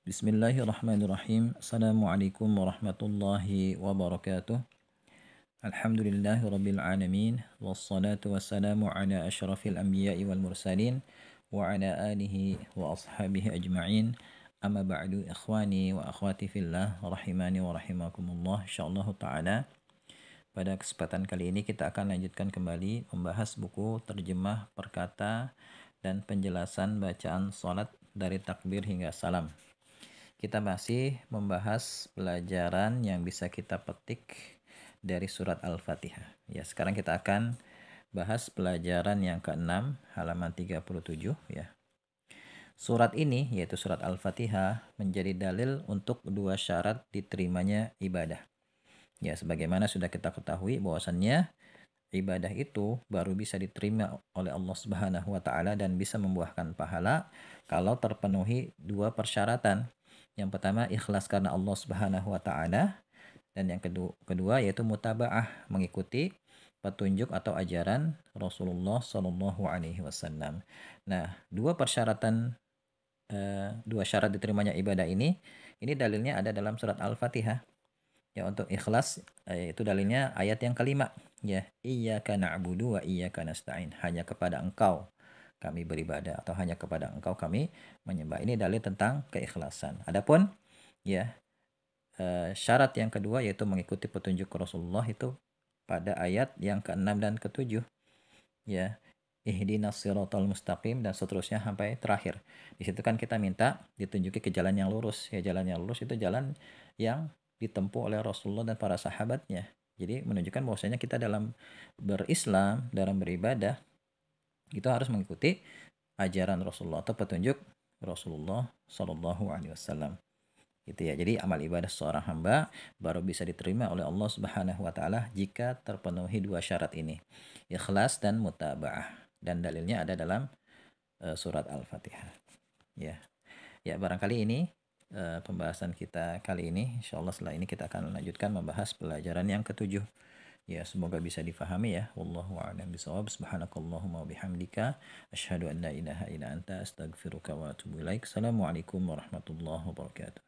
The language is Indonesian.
Bismillahirrahmanirrahim. Assalamualaikum warahmatullahi wabarakatuh. Alhamdulillahi rabbil alamin. Wassalatu wassalamu ala ashrafil anbiya'i wal mursalin. Wa ala alihi wa ashabihi ajma'in. Amma ba'du ikhwani wa akhwati fillah. Rahimani wa rahimakumullah. InsyaAllah ta'ala. Pada kesempatan kali ini kita akan lanjutkan kembali membahas buku terjemah perkata dan penjelasan bacaan salat dari takbir hingga salam. Kita masih membahas pelajaran yang bisa kita petik dari surat Al-Fatihah. Ya, sekarang kita akan bahas pelajaran yang ke-6 halaman 37 ya. Surat ini yaitu surat Al-Fatihah menjadi dalil untuk dua syarat diterimanya ibadah. Ya, sebagaimana sudah kita ketahui bahwasannya ibadah itu baru bisa diterima oleh Allah Subhanahu wa taala dan bisa membuahkan pahala kalau terpenuhi dua persyaratan. Yang pertama ikhlas karena Allah Subhanahu wa taala dan yang kedua, kedua yaitu mutabaah mengikuti petunjuk atau ajaran Rasulullah Shallallahu Alaihi Wasallam. Nah, dua persyaratan eh, dua syarat diterimanya ibadah ini ini dalilnya ada dalam surat Al-Fatihah. Ya untuk ikhlas eh, itu dalilnya ayat yang kelima ya iyyaka na'budu wa iyyaka nasta'in hanya kepada engkau kami beribadah atau hanya kepada engkau kami menyembah. Ini dalil tentang keikhlasan. Adapun ya uh, syarat yang kedua yaitu mengikuti petunjuk Rasulullah itu pada ayat yang ke-6 dan ke-7. Ya, ihdinas siratal mustaqim dan seterusnya sampai terakhir. Di situ kan kita minta ditunjuki ke jalan yang lurus. Ya, jalan yang lurus itu jalan yang ditempuh oleh Rasulullah dan para sahabatnya. Jadi menunjukkan bahwasanya kita dalam berislam, dalam beribadah kita harus mengikuti ajaran Rasulullah atau petunjuk Rasulullah Shallallahu Alaihi Wasallam. Gitu ya. Jadi amal ibadah seorang hamba baru bisa diterima oleh Allah Subhanahu Wa Taala jika terpenuhi dua syarat ini, ikhlas dan mutabaah. Dan dalilnya ada dalam uh, surat Al-Fatihah. Ya, ya barangkali ini uh, pembahasan kita kali ini. Insya Allah setelah ini kita akan lanjutkan membahas pelajaran yang ketujuh ya semoga bisa difahami ya wallahu a'lam bisawab subhanakallahumma bihamdika asyhadu an la ilaha illa anta astaghfiruka wa atubu ilaik assalamualaikum warahmatullahi wabarakatuh